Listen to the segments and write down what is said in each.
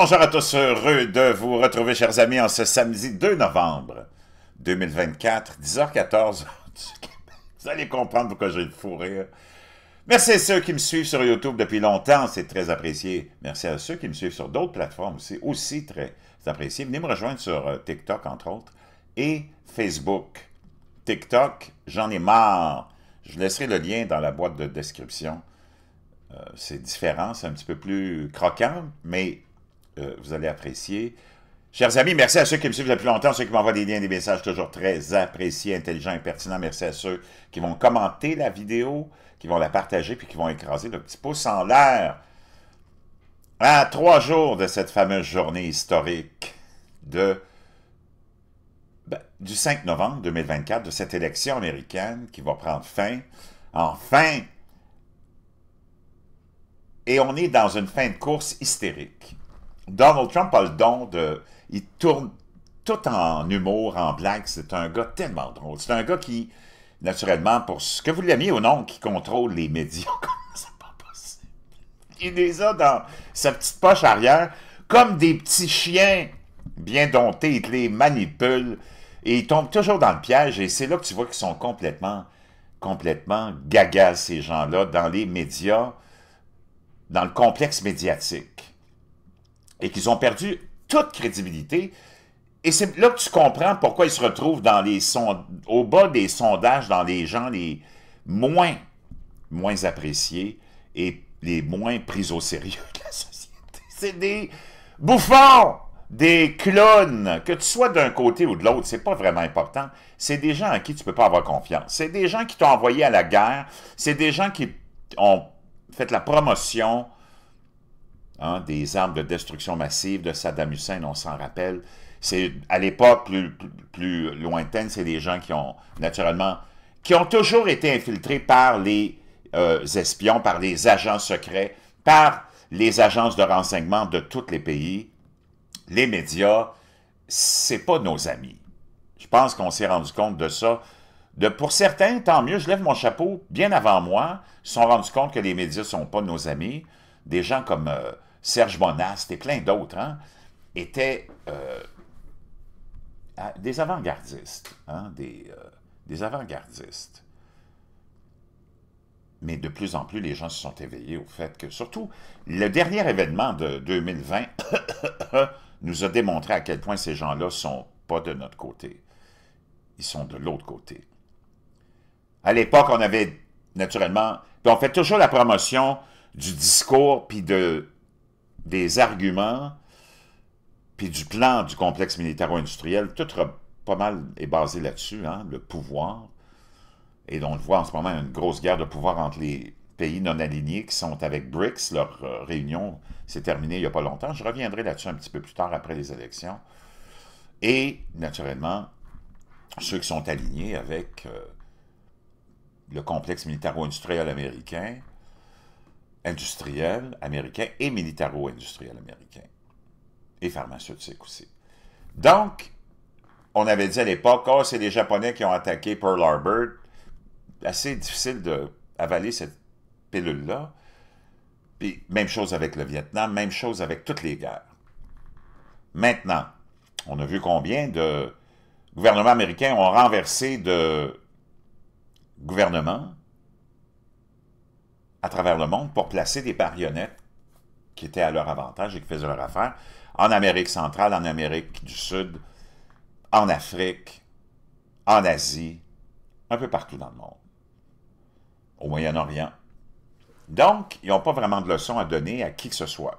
Bonjour à tous, heureux de vous retrouver, chers amis, en ce samedi 2 novembre 2024, 10h14. Vous allez comprendre pourquoi j'ai le fou rire. Merci à ceux qui me suivent sur YouTube depuis longtemps, c'est très apprécié. Merci à ceux qui me suivent sur d'autres plateformes aussi, aussi très apprécié. Venez me rejoindre sur euh, TikTok, entre autres, et Facebook. TikTok, j'en ai marre. Je laisserai le lien dans la boîte de description. Euh, c'est différent, c'est un petit peu plus croquant, mais euh, vous allez apprécier. Chers amis, merci à ceux qui me suivent depuis longtemps, ceux qui m'envoient des liens, des messages toujours très appréciés, intelligents et pertinents. Merci à ceux qui vont commenter la vidéo, qui vont la partager, puis qui vont écraser le petit pouce en l'air. À trois jours de cette fameuse journée historique de, ben, du 5 novembre 2024, de cette élection américaine qui va prendre fin, enfin, et on est dans une fin de course hystérique. Donald Trump a le don de... Il tourne tout en humour, en blague. C'est un gars tellement drôle. C'est un gars qui, naturellement, pour ce que vous mis ou non, qui contrôle les médias. c'est pas possible. Il les a dans sa petite poche arrière, comme des petits chiens bien domptés. Il les manipule et ils tombent toujours dans le piège. Et c'est là que tu vois qu'ils sont complètement, complètement gaga, ces gens-là, dans les médias, dans le complexe médiatique et qu'ils ont perdu toute crédibilité. Et c'est là que tu comprends pourquoi ils se retrouvent au bas des sondages, dans les gens les moins, appréciés et les moins pris au sérieux de la société. C'est des bouffons, des clones, que tu sois d'un côté ou de l'autre, c'est pas vraiment important. C'est des gens à qui tu peux pas avoir confiance. C'est des gens qui t'ont envoyé à la guerre. C'est des gens qui ont fait la promotion Hein, des armes de destruction massive de Saddam Hussein, on s'en rappelle. C'est à l'époque plus, lointaine, c'est des gens qui ont naturellement, qui ont toujours été infiltrés par les euh, espions, par les agents secrets, par les agences de renseignement de tous les pays, les médias, c'est pas nos amis. Je pense qu'on s'est rendu compte de ça. De, pour certains, tant mieux, je lève mon chapeau, bien avant moi, se sont rendus compte que les médias ne sont pas nos amis. Des gens comme euh, Serge Bonast et plein d'autres, hein, étaient euh, des avant-gardistes, hein, euh, des, avant-gardistes. Mais de plus en plus, les gens se sont éveillés au fait que, surtout, le dernier événement de 2020 nous a démontré à quel point ces gens-là sont pas de notre côté. Ils sont de l'autre côté. À l'époque, on avait naturellement... on fait toujours la promotion du discours puis de, des arguments, puis du plan du complexe militaro-industriel, tout pas mal est basé là-dessus, hein, le pouvoir. Et on voit en ce moment, une grosse guerre de pouvoir entre les pays non alignés qui sont avec BRICS. Leur euh, réunion s'est terminée il n'y a pas longtemps. Je reviendrai là-dessus un petit peu plus tard après les élections. Et, naturellement, ceux qui sont alignés avec euh, le complexe militaro-industriel américain, industriels américains et militaro-industriels américains. Et pharmaceutiques aussi. Donc, on avait dit à l'époque, oh, c'est les Japonais qui ont attaqué Pearl Harbor. Assez difficile d'avaler cette pilule-là. Puis, même chose avec le Vietnam, même chose avec toutes les guerres. Maintenant, on a vu combien de gouvernements américains ont renversé de gouvernements à travers le monde pour placer des marionnettes qui étaient à leur avantage et qui faisaient leur affaire en Amérique centrale, en Amérique du Sud, en Afrique, en Asie, un peu partout dans le monde, au Moyen-Orient. Donc, ils n'ont pas vraiment de leçons à donner à qui que ce soit.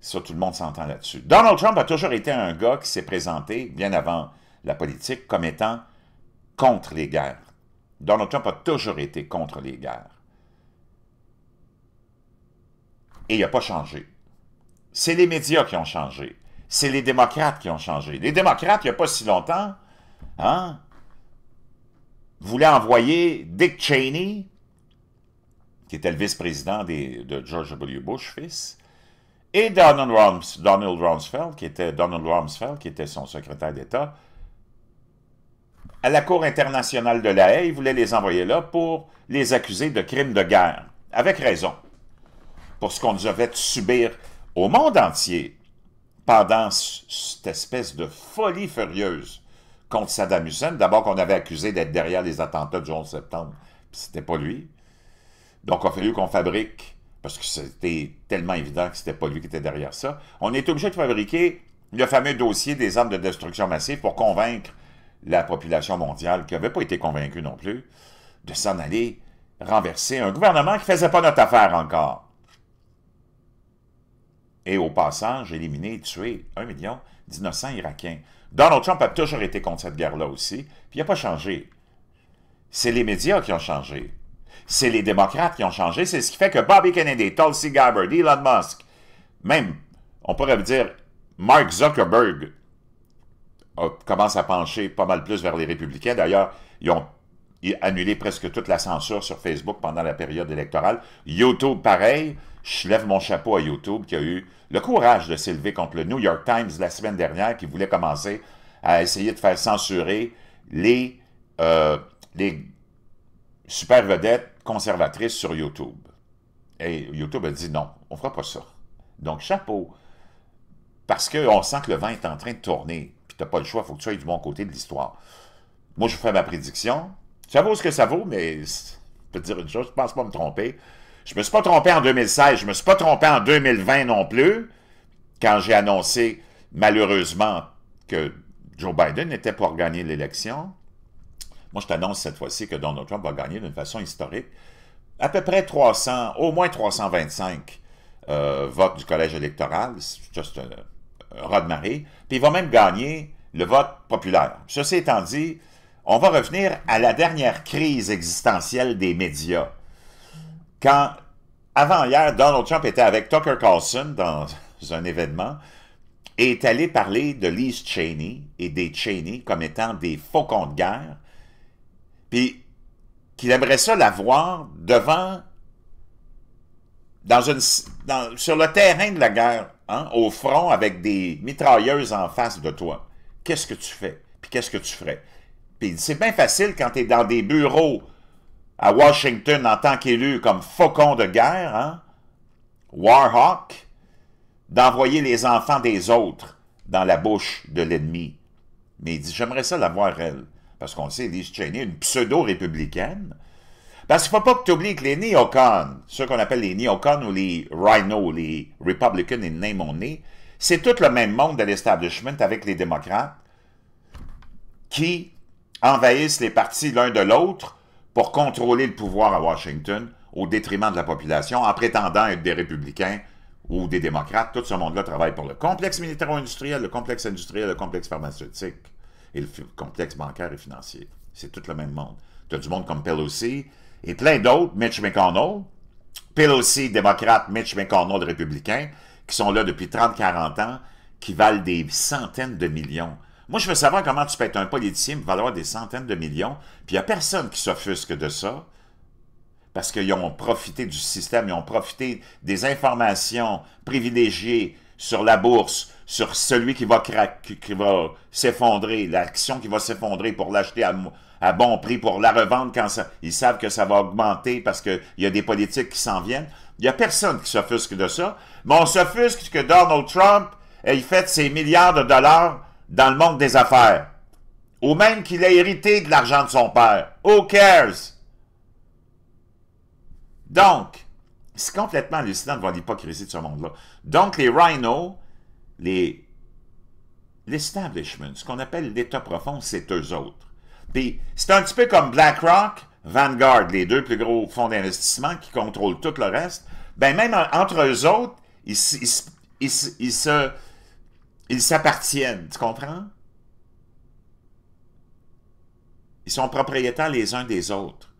Ça, tout le monde s'entend là-dessus. Donald Trump a toujours été un gars qui s'est présenté, bien avant la politique, comme étant contre les guerres. Donald Trump a toujours été contre les guerres. et il a pas changé. C'est les médias qui ont changé. C'est les démocrates qui ont changé. Les démocrates, il n'y a pas si longtemps, hein, voulaient envoyer Dick Cheney, qui était le vice-président de George W. Bush, fils, et Donald, Rumsfeld, qui était, Donald Rumsfeld, qui était son secrétaire d'État, à la Cour internationale de la Haye. il voulait les envoyer là pour les accuser de crimes de guerre, avec raison pour ce qu'on nous subir au monde entier pendant cette espèce de folie furieuse contre Saddam Hussein. D'abord qu'on avait accusé d'être derrière les attentats du 11 septembre, puis c'était pas lui. Donc, il a fallu qu'on fabrique, parce que c'était tellement évident que c'était pas lui qui était derrière ça, on est obligé de fabriquer le fameux dossier des armes de destruction massive pour convaincre la population mondiale, qui n'avait pas été convaincue non plus, de s'en aller renverser un gouvernement qui ne faisait pas notre affaire encore et au passage éliminé et tuer un million d'innocents irakiens. Donald Trump a toujours été contre cette guerre-là aussi, puis il n'a pas changé. C'est les médias qui ont changé. C'est les démocrates qui ont changé. C'est ce qui fait que Bobby Kennedy, Tulsi Gabbard, Elon Musk, même, on pourrait dire, Mark Zuckerberg commence à pencher pas mal plus vers les républicains. D'ailleurs, ils ont annulé presque toute la censure sur Facebook pendant la période électorale. YouTube, pareil. Je lève mon chapeau à YouTube qui a eu le courage de s'élever contre le New York Times la semaine dernière qui voulait commencer à essayer de faire censurer les, euh, super vedettes conservatrices sur YouTube. Et YouTube a dit non, on fera pas ça. Donc, chapeau. Parce qu'on sent que le vent est en train de tourner. Puis n'as pas le choix, il faut que tu ailles du bon côté de l'histoire. Moi, je vous fais ma prédiction. Ça vaut ce que ça vaut, mais je peux dire une chose, je pense pas me tromper. Je ne me suis pas trompé en 2016, je ne me suis pas trompé en 2020 non plus, quand j'ai annoncé, malheureusement, que Joe Biden n'était pour gagner l'élection. Moi, je t'annonce cette fois-ci que Donald Trump va gagner d'une façon historique. À peu près 300, au moins 325 euh, votes du collège électoral. C'est juste un, un de marée. Puis il va même gagner le vote populaire. Ceci étant dit, on va revenir à la dernière crise existentielle des médias. Quand, avant hier, Donald Trump était avec Tucker Carlson dans un événement et est allé parler de Liz Cheney et des Cheney comme étant des faucons de guerre, puis qu'il aimerait ça la voir devant, dans une, sur le terrain de la guerre, hein, au front avec des mitrailleuses en face de toi. Qu'est-ce que tu fais? Puis qu'est-ce que tu ferais? Puis c'est bien facile quand tu es dans des bureaux à Washington en tant qu'élu comme faucon de guerre, hein, Warhawk, d'envoyer les enfants des autres dans la bouche de l'ennemi. Mais il dit, j'aimerais ça l'avoir, elle. Parce qu'on sait, Liz Cheney une pseudo-républicaine. Parce qu'il ne faut pas que tu oublies que les neocons, ceux qu'on appelle les neocons ou les rhinos, les Republicans et name on c'est tout le même monde de l'establishment avec les démocrates qui envahissent les partis l'un de l'autre pour contrôler le pouvoir à Washington au détriment de la population en prétendant être des républicains ou des démocrates. Tout ce monde-là travaille pour le complexe militaro-industriel, le complexe industriel, le complexe pharmaceutique et le complexe bancaire et financier. C'est tout le même monde. Tu as du monde comme Pelosi et plein d'autres, Mitch McConnell, Pelosi, démocrate, Mitch McConnell, républicain, qui sont là depuis 30-40 ans, qui valent des centaines de millions. Moi, je veux savoir comment tu peux être un politicien valoir des centaines de millions, puis il n'y a personne qui s'offusque de ça, parce qu'ils ont profité du système, ils ont profité des informations privilégiées sur la bourse, sur celui qui va, va s'effondrer, l'action qui va s'effondrer pour l'acheter à, à, bon prix, pour la revendre quand ça, ils savent que ça va augmenter parce qu'il y a des politiques qui s'en viennent. Il n'y a personne qui s'offusque de ça, mais on s'offusque que Donald Trump ait fait ses milliards de dollars dans le monde des affaires. Ou même qu'il a hérité de l'argent de son père. Who cares? Donc, c'est complètement hallucinant de voir l'hypocrisie de ce monde-là. Donc, les Rhino, les l'establishment, ce qu'on appelle l'État profond, c'est eux autres. Puis, c'est un petit peu comme BlackRock, Vanguard, les deux plus gros fonds d'investissement qui contrôlent tout le reste. Ben même entre eux autres, ils se ils s'appartiennent, tu comprends? Ils sont propriétaires les uns des autres.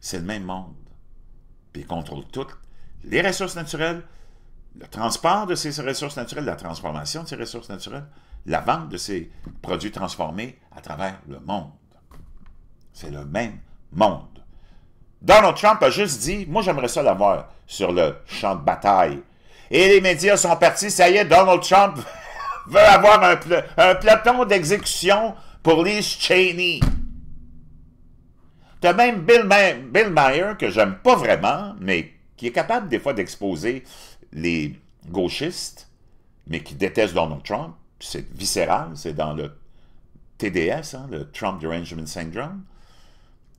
C'est le même monde. Puis ils contrôlent toutes les ressources naturelles, le transport de ces ressources naturelles, la transformation de ces ressources naturelles, la vente de ces produits transformés à travers le monde. C'est le même monde. Donald Trump a juste dit, moi j'aimerais ça l'avoir sur le champ de bataille. Et les médias sont partis, ça y est, Donald Trump veut avoir un, peloton d'exécution pour Liz Cheney. T'as même Bill, Bill Meyer, que j'aime pas vraiment, mais qui est capable des fois d'exposer les gauchistes, mais qui déteste Donald Trump. C'est viscéral, c'est dans le TDS, hein, le Trump Derangement Syndrome,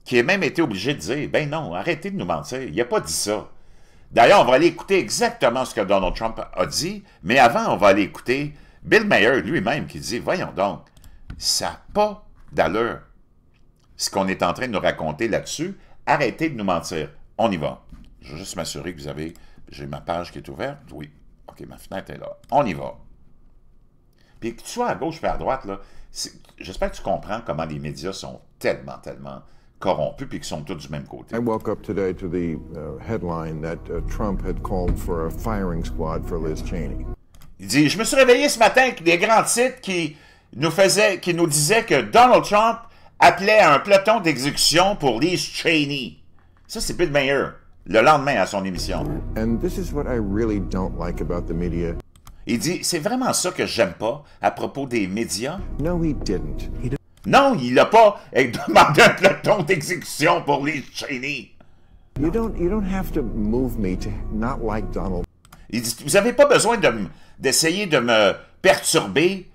qui a même été obligé de dire, ben non, arrêtez de nous mentir, il n'a pas dit ça. D'ailleurs, on va aller écouter exactement ce que Donald Trump a dit, mais avant, on va aller écouter Bill Mayer lui-même qui dit, voyons donc, ça n'a pas d'allure. Ce qu'on est en train de nous raconter là-dessus, arrêtez de nous mentir. On y va. Je juste m'assurer que vous avez... J'ai ma page qui est ouverte. Oui. OK, ma fenêtre est là. On y va. Puis que tu sois à gauche ou à droite, là, j'espère que tu comprends comment les médias sont tellement, tellement corrompus puis qu'ils sont tous du même côté. I up today to the uh, headline that uh, Trump had called for a firing squad for Liz Cheney. Il dit, je me suis réveillé ce matin avec des grands titres qui nous, disaient que Donald Trump appelait à un peloton d'exécution pour Liz Cheney. Ça, c'est Bill Mayer, le lendemain à son émission. Il dit, c'est vraiment ça que j'aime pas à propos des médias. Non, il n'a pas demandé un peloton d'exécution pour Liz Cheney. You don't, you don't have to move me to not like Donald il dit, vous n'avez pas besoin d'essayer de, me perturber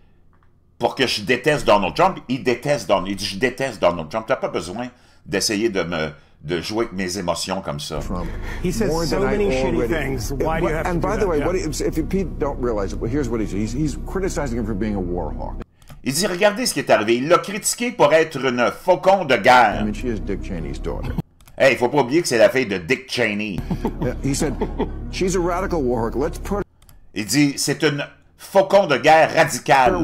pour que je déteste Donald Trump. Il déteste Donald Il dit, je déteste Donald Trump. Tu n'as pas besoin d'essayer de jouer avec mes émotions comme ça. Il dit, regardez ce qui est arrivé. Il l'a critiqué pour être une faucon de guerre. Hey, faut pas oublier que c'est la fille de Dick Cheney. Il dit, c'est une faucon de guerre radicale.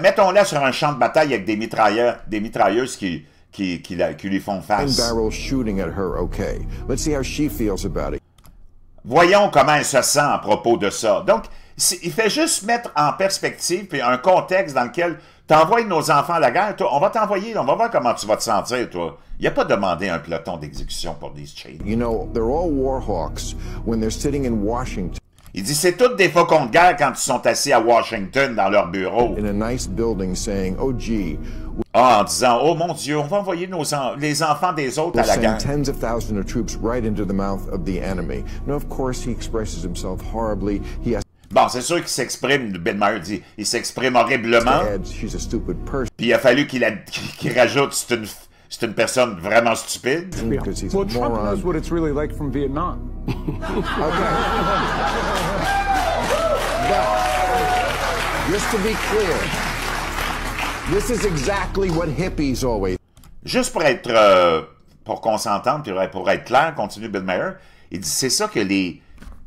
Mettons-la sur un champ de bataille avec des mitrailleurs, des mitrailleuses qui, lui font face. Voyons comment elle se sent à propos de ça. Donc, il fait juste mettre en perspective puis un contexte dans lequel T'envoies nos enfants à la guerre, toi. On va t'envoyer, on va voir comment tu vas te sentir, toi. Il a pas demandé un peloton d'exécution pour these chains. You know, they're all war hawks when they're sitting in Washington. Il dit c'est toutes des faucons de guerre quand ils sont assis à Washington dans leur bureau. nice building saying, oh gee. Ah, en disant oh mon Dieu, on va envoyer nos les enfants des autres à la guerre. of course he expresses himself horribly. He Bon, c'est sûr qu'il s'exprime, Bill Maher dit, il s'exprime horriblement. Puis il a fallu qu'il rajoute, c'est une, personne vraiment stupide. Juste pour être, euh, pour qu'on s'entende, puis pour être clair, continue Bill Maher, il dit, c'est ça que les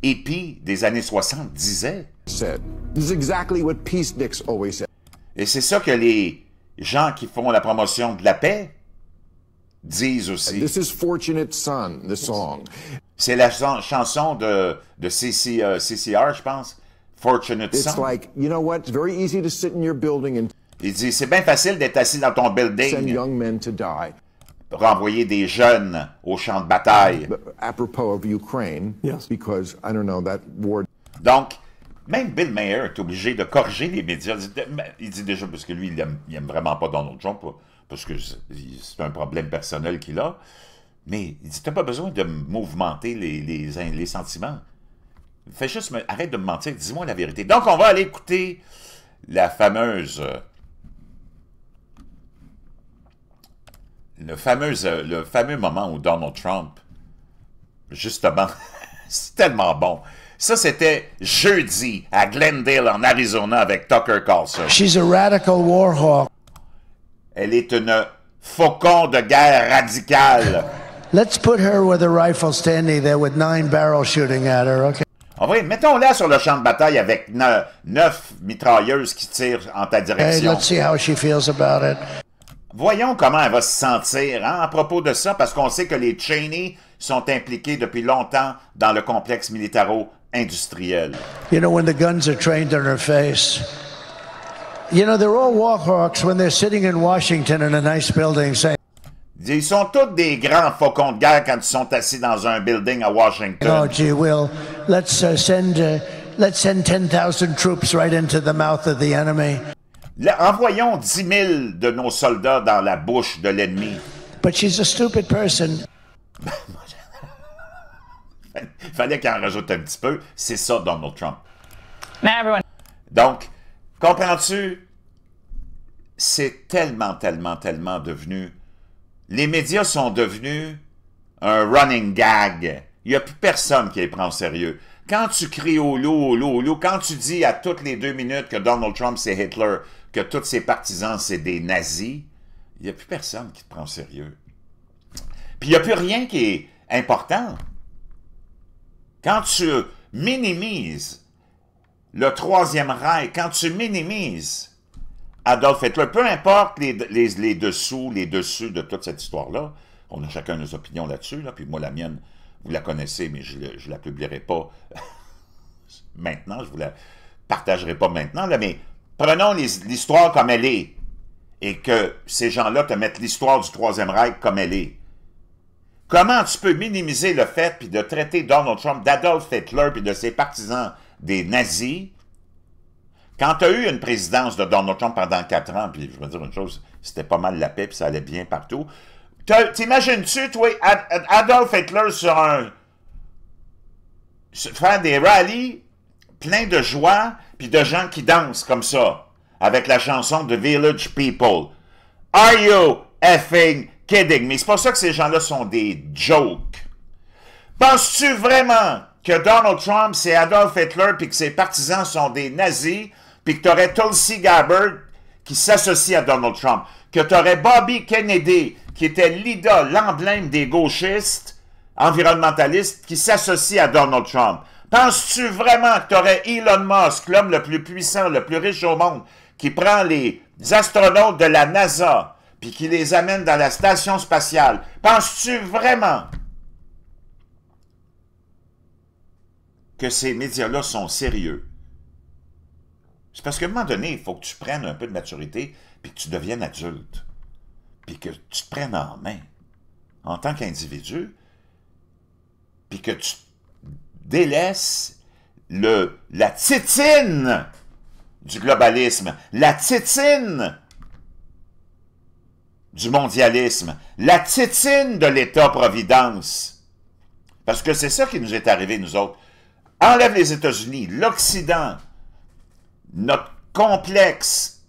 hippie des années 60 disait. Said. said. exactly what peace always Et c'est ça que les gens qui font la promotion de la paix disent aussi. This is Fortunate Son, the song. C'est la chanson de, de CC, uh, CCR, je pense. Fortunate Son. It's Like, you know what? It's very easy to sit in your building and Il dit, c'est bien facile d'être assis dans ton building. Send young men to die renvoyer des jeunes au champ de bataille. Donc, même Bill Mayer est obligé de corriger les médias. Il dit déjà, parce que lui, il aime, vraiment pas Donald Trump, parce que c'est un problème personnel qu'il a. Mais il dit, n'as pas besoin de mouvementer les, les sentiments. Fais juste, arrête de me mentir, dis-moi la vérité. Donc, on va aller écouter la fameuse euh, Euh, le, fameux, moment où Donald Trump, justement, c'est tellement bon. Ça, c'était jeudi à Glendale, en Arizona, avec Tucker Carlson. She's a radical war hawk. Elle est une faucon de guerre radicale. Let's put her with a rifle standing there with nine barrels shooting at her, okay? En vrai, mettons-la sur le champ de bataille avec neuf, mitrailleuses qui tirent en ta direction. see she feels about it. Voyons comment elle va se sentir hein, à propos de ça, parce qu'on sait que les Cheney sont impliqués depuis longtemps dans le complexe militaro-industriel. You know, when the guns are trained on her face, you know, they're all war when they're sitting in Washington in a nice building saying... Ils sont tous des grands faucons de guerre quand ils sont assis dans un building à Washington. Oh, gee, Will, let's uh, send... Uh, let's send 10,000 troops right into the mouth of the enemy. Envoyons 10 000 de nos soldats dans la bouche de l'ennemi. Il Fallait qu'elle en rajoute un petit peu. C'est ça, Donald Trump. Donc, comprends-tu? C'est tellement, tellement, tellement devenu... Les médias sont devenus un running gag. Il n'y a plus personne qui les prend au sérieux. Quand tu cries au loup, au loup, au loup, quand tu dis à toutes les deux minutes que Donald Trump, c'est Hitler, que tous ces partisans, c'est des nazis, il n'y a plus personne qui te prend sérieux. Puis il n'y a plus rien qui est important. Quand tu minimises le Troisième rail, quand tu minimises Adolf Hitler, peu importe les, les, les dessous, les dessus de toute cette histoire-là, on a chacun nos opinions là-dessus, là, puis moi, la mienne, vous la connaissez, mais je ne la publierai pas maintenant, je ne vous la partagerai pas maintenant, là, mais prenons l'histoire comme elle est et que ces gens-là te mettent l'histoire du Troisième Reich comme elle est. Comment tu peux minimiser le fait puis de traiter Donald Trump d'Adolf Hitler puis de ses partisans des nazis quand tu as eu une présidence de Donald Trump pendant quatre ans, puis je veux dire une chose, c'était pas mal la paix, puis ça allait bien partout. T'imagines-tu, toi, Adolf Hitler sur un... faire des rallyes pleins de joie, puis de gens qui dansent comme ça, avec la chanson de Village People. Are you effing kidding me? C'est pas ça que ces gens-là sont des jokes. Penses-tu vraiment que Donald Trump, c'est Adolf Hitler, puis que ses partisans sont des nazis, puis que tu aurais Tulsi Gabbard qui s'associe à Donald Trump, que tu aurais Bobby Kennedy, qui était l'idole, l'emblème des gauchistes, environnementalistes, qui s'associe à Donald Trump. Penses-tu vraiment que tu aurais Elon Musk, l'homme le plus puissant, le plus riche au monde, qui prend les astronautes de la NASA puis qui les amène dans la station spatiale? Penses-tu vraiment que ces médias-là sont sérieux? C'est parce qu'à un moment donné, il faut que tu prennes un peu de maturité puis que tu deviennes adulte puis que tu te prennes en main en tant qu'individu puis que tu délaisse le, la titine du globalisme, la titine du mondialisme, la titine de l'État-providence. Parce que c'est ça qui nous est arrivé, nous autres. Enlève les États-Unis, l'Occident, notre complexe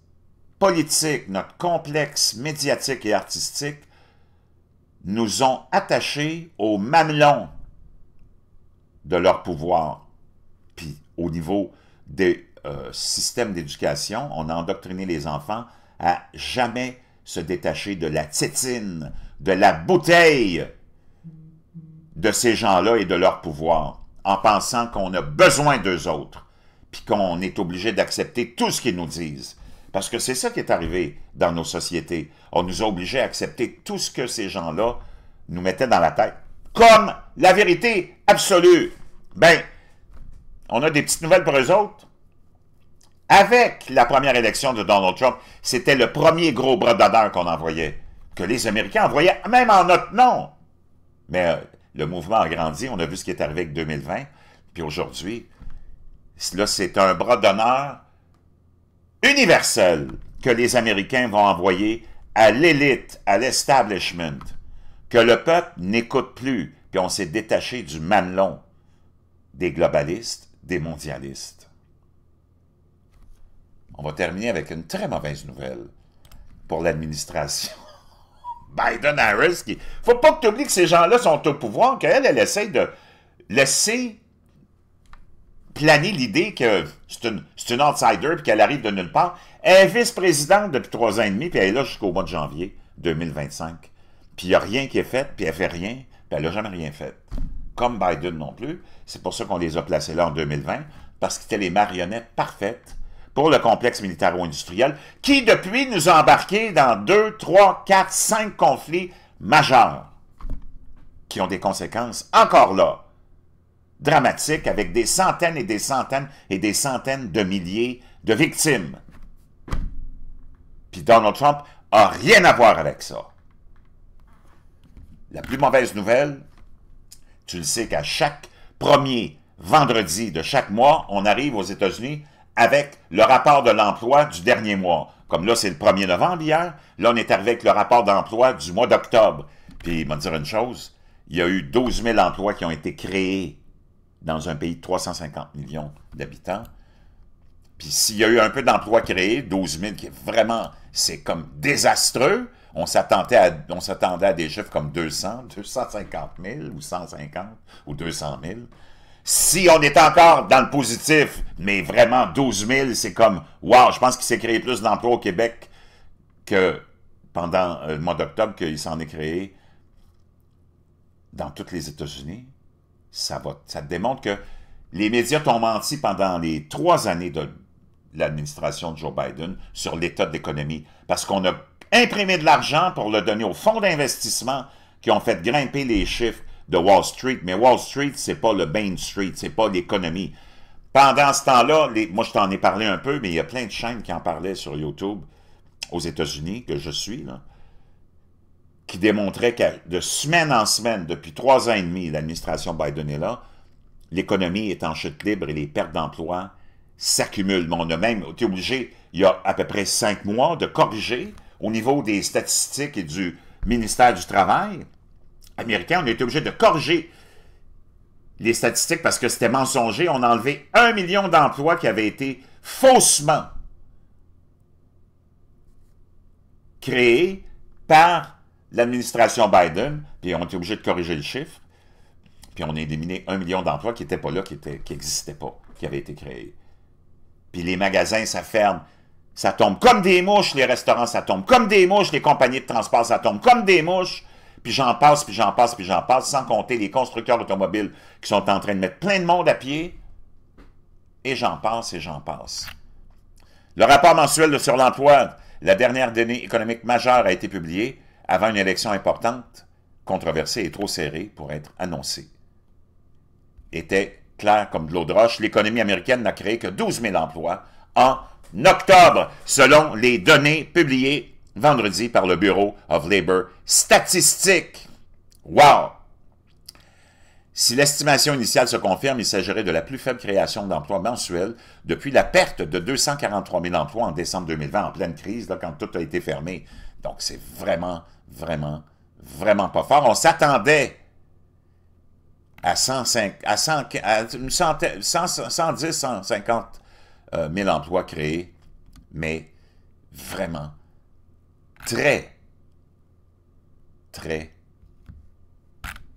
politique, notre complexe médiatique et artistique nous ont attachés au mamelon de leur pouvoir. Puis au niveau des euh, systèmes d'éducation, on a endoctriné les enfants à jamais se détacher de la tétine, de la bouteille de ces gens-là et de leur pouvoir, en pensant qu'on a besoin d'eux autres, puis qu'on est obligé d'accepter tout ce qu'ils nous disent. Parce que c'est ça qui est arrivé dans nos sociétés. On nous a obligé à accepter tout ce que ces gens-là nous mettaient dans la tête comme la vérité absolue. Ben, on a des petites nouvelles pour eux autres. Avec la première élection de Donald Trump, c'était le premier gros bras d'honneur qu'on envoyait, que les Américains envoyaient même en notre nom. Mais euh, le mouvement a grandi, on a vu ce qui est arrivé avec 2020, puis aujourd'hui, là, c'est un bras d'honneur universel que les Américains vont envoyer à l'élite, à l'establishment que le peuple n'écoute plus, puis on s'est détaché du manelon des globalistes, des mondialistes. On va terminer avec une très mauvaise nouvelle pour l'administration. Biden-Harris, faut pas que tu oublies que ces gens-là sont au pouvoir, qu'elle, elle essaie de laisser planer l'idée que c'est une, une, outsider puis qu'elle arrive de nulle part. Elle est vice-présidente depuis trois ans et demi, puis elle est là jusqu'au mois de janvier 2025 puis il n'y a rien qui est fait, puis elle fait rien, puis elle n'a jamais rien fait. Comme Biden non plus, c'est pour ça qu'on les a placés là en 2020, parce qu'ils étaient les marionnettes parfaites pour le complexe militaro-industriel, qui depuis nous a embarqués dans deux, trois, quatre, cinq conflits majeurs, qui ont des conséquences encore là, dramatiques, avec des centaines et des centaines et des centaines de milliers de victimes. Puis Donald Trump a rien à voir avec ça. La plus mauvaise nouvelle, tu le sais qu'à chaque premier vendredi de chaque mois, on arrive aux États-Unis avec le rapport de l'emploi du dernier mois. Comme là, c'est le 1er novembre hier, là, on est arrivé avec le rapport d'emploi du mois d'octobre. Puis, il m'a dire une chose, il y a eu 12 000 emplois qui ont été créés dans un pays de 350 millions d'habitants. Puis s'il y a eu un peu d'emplois créés, 12 000, qui est vraiment, c'est comme désastreux. On s'attendait à, à des chiffres comme 200, 250 000 ou 150 ou 200 000. Si on est encore dans le positif, mais vraiment 12 000, c'est comme, waouh. je pense qu'il s'est créé plus d'emplois au Québec que pendant euh, le mois d'octobre qu'il s'en est créé dans toutes les États-Unis. Ça, ça démontre que les médias t'ont menti pendant les trois années de l'administration de Joe Biden sur l'état de l'économie. Parce qu'on a imprimé de l'argent pour le donner aux fonds d'investissement qui ont fait grimper les chiffres de Wall Street. Mais Wall Street, ce n'est pas le Main Street, ce n'est pas l'économie. Pendant ce temps-là, moi je t'en ai parlé un peu, mais il y a plein de chaînes qui en parlaient sur YouTube aux États-Unis, que je suis, là, qui démontraient que de semaine en semaine, depuis trois ans et demi, l'administration Biden est là, l'économie est en chute libre et les pertes d'emplois s'accumulent. Mais on a même été obligé, il y a à peu près cinq mois, de corriger au niveau des statistiques et du ministère du Travail américain. On a été obligé de corriger les statistiques parce que c'était mensonger. On a enlevé un million d'emplois qui avaient été faussement créés par l'administration Biden, puis on été obligé de corriger le chiffre, puis on a éliminé un million d'emplois qui n'étaient pas là, qui n'existaient qui pas, qui avaient été créés. Puis les magasins, ça ferme. Ça tombe comme des mouches, les restaurants, ça tombe comme des mouches, les compagnies de transport, ça tombe comme des mouches. Puis j'en passe, puis j'en passe, puis j'en passe, sans compter les constructeurs automobiles qui sont en train de mettre plein de monde à pied. Et j'en passe, et j'en passe. Le rapport mensuel de sur l'emploi, la dernière donnée économique majeure, a été publiée avant une élection importante, controversée et trop serrée pour être annoncée. Était clair comme de l'eau de roche, l'économie américaine n'a créé que 12 000 emplois en octobre, selon les données publiées vendredi par le Bureau of Labor Statistics. Wow! Si l'estimation initiale se confirme, il s'agirait de la plus faible création d'emplois mensuels depuis la perte de 243 000 emplois en décembre 2020, en pleine crise, quand tout a été fermé. Donc, c'est vraiment, vraiment, vraiment pas fort. On s'attendait à, 105, à, 100, 110, 150 000 emplois créés, mais vraiment très, très,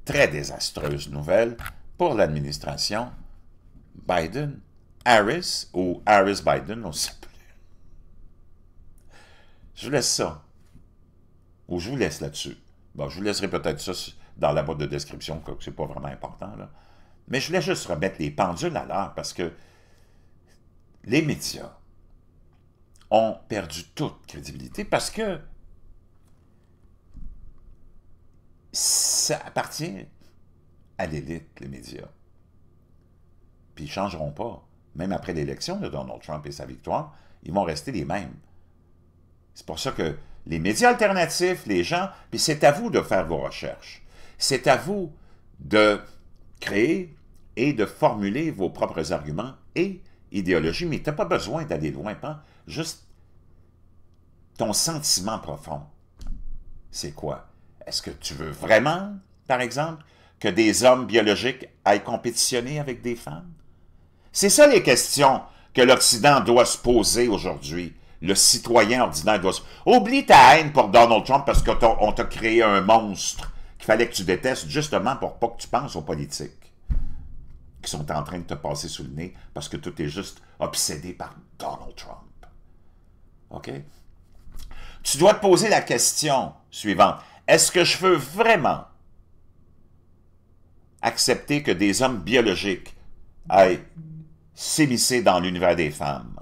très désastreuse nouvelle pour l'administration Biden, Harris ou Harris Biden, on ne sait plus. Je vous laisse ça. Ou je vous laisse là-dessus. Bon, je vous laisserai peut-être ça dans la boîte de description, que c'est pas vraiment important. Mais je voulais juste remettre les pendules à l'heure parce que les médias ont perdu toute crédibilité parce que ça appartient à l'élite, les médias. Puis ils ne changeront pas. Même après l'élection de Donald Trump et sa victoire, ils vont rester les mêmes. C'est pour ça que les médias alternatifs, les gens, puis c'est à vous de faire vos recherches. C'est à vous de créer et de formuler vos propres arguments et idéologies, mais tu n'as pas besoin d'aller loin, pas hein. juste ton sentiment profond. C'est quoi? Est-ce que tu veux vraiment, par exemple, que des hommes biologiques aillent compétitionner avec des femmes? C'est ça les questions que l'Occident doit se poser aujourd'hui. Le citoyen ordinaire doit se... Oublie ta haine pour Donald Trump parce qu'on t'a créé un monstre qu'il fallait que tu détestes justement pour pas que tu penses aux politiques qui sont en train de te passer sous le nez parce que tout est juste obsédé par Donald Trump. OK? Tu dois te poser la question suivante. Est-ce que je veux vraiment accepter que des hommes biologiques aillent s'émisser dans l'univers des femmes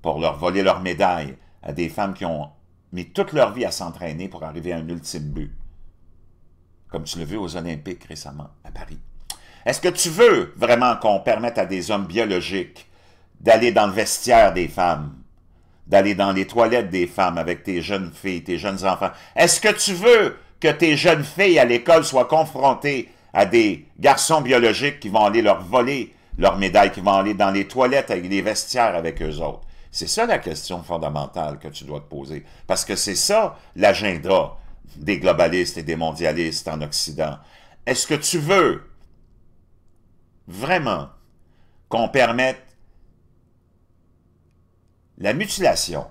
pour leur voler leur médaille à des femmes qui ont mis toute leur vie à s'entraîner pour arriver à un ultime but? comme tu l'as vu aux Olympiques récemment à Paris. Est-ce que tu veux vraiment qu'on permette à des hommes biologiques d'aller dans le vestiaire des femmes, d'aller dans les toilettes des femmes avec tes jeunes filles, tes jeunes enfants? Est-ce que tu veux que tes jeunes filles à l'école soient confrontées à des garçons biologiques qui vont aller leur voler leurs médailles, qui vont aller dans les toilettes avec les vestiaires avec eux autres? C'est ça la question fondamentale que tu dois te poser. Parce que c'est ça l'agenda des globalistes et des mondialistes en Occident. Est-ce que tu veux vraiment qu'on permette la mutilation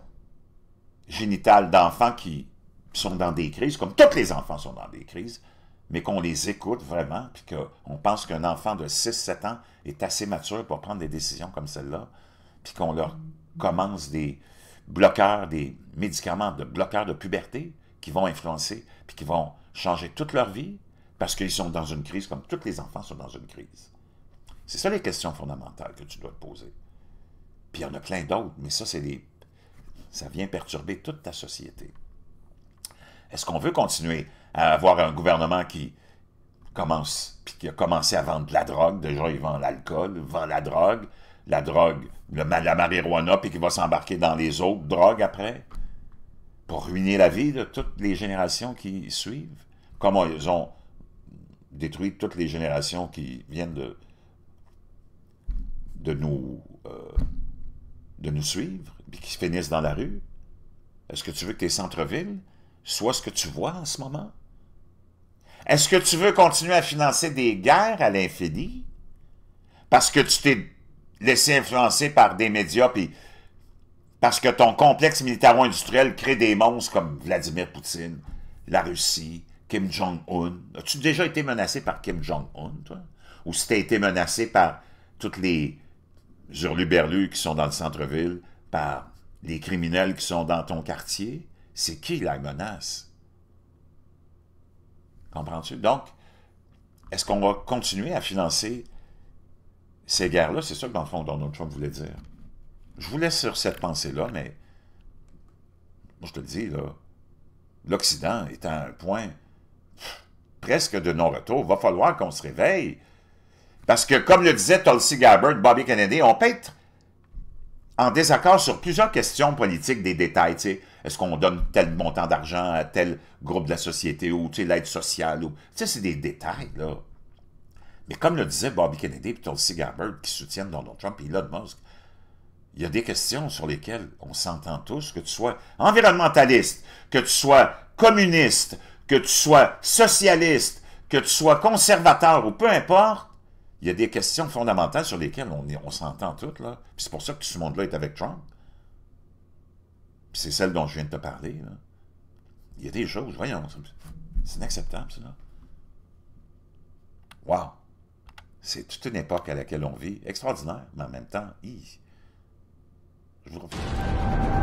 génitale d'enfants qui sont dans des crises, comme tous les enfants sont dans des crises, mais qu'on les écoute vraiment, puis qu'on pense qu'un enfant de 6-7 ans est assez mature pour prendre des décisions comme celle-là, puis qu'on leur commence des bloqueurs, des médicaments de bloqueurs de puberté, qui vont influencer, puis qui vont changer toute leur vie, parce qu'ils sont dans une crise, comme tous les enfants sont dans une crise. C'est ça les questions fondamentales que tu dois te poser. Puis il y en a plein d'autres, mais ça, c'est des... ça vient perturber toute ta société. Est-ce qu'on veut continuer à avoir un gouvernement qui commence, puis qui a commencé à vendre de la drogue, déjà il vend l'alcool, vend la drogue, la drogue, la marijuana, puis qui va s'embarquer dans les autres drogues après? pour ruiner la vie de toutes les générations qui suivent, comment ils ont détruit toutes les générations qui viennent de, de, nous, euh, de nous suivre, puis qui finissent dans la rue. Est-ce que tu veux que tes centres-villes soient ce que tu vois en ce moment? Est-ce que tu veux continuer à financer des guerres à l'infini? Parce que tu t'es laissé influencer par des médias, puis parce que ton complexe militaro-industriel crée des monstres comme Vladimir Poutine, la Russie, Kim Jong-un. As-tu déjà été menacé par Kim Jong-un, toi? Ou si tu été menacé par toutes les hurluberlus qui sont dans le centre-ville, par les criminels qui sont dans ton quartier? C'est qui la menace? Comprends-tu? Donc, est-ce qu'on va continuer à financer ces guerres-là? C'est ça que, dans le fond, Donald Trump voulait dire. Je vous laisse sur cette pensée-là, mais moi, je te le dis, là, l'Occident est à un point presque de non-retour. Il va falloir qu'on se réveille. Parce que, comme le disait Tulsi Gabbard, Bobby Kennedy, on peut être en désaccord sur plusieurs questions politiques des détails. Est-ce qu'on donne tel montant d'argent à tel groupe de la société ou l'aide sociale? Ou, c'est des détails, là. Mais comme le disait Bobby Kennedy et Tulsi Gabbard, qui soutiennent Donald Trump et Elon Musk, il y a des questions sur lesquelles on s'entend tous, que tu sois environnementaliste, que tu sois communiste, que tu sois socialiste, que tu sois conservateur ou peu importe, il y a des questions fondamentales sur lesquelles on, on s'entend toutes. Là. c'est pour ça que tout ce monde-là est avec Trump. c'est celle dont je viens de te parler. Il y a des choses, voyons, c'est inacceptable, ça. Wow! C'est toute une époque à laquelle on vit, extraordinaire, mais en même temps, je vous remercie.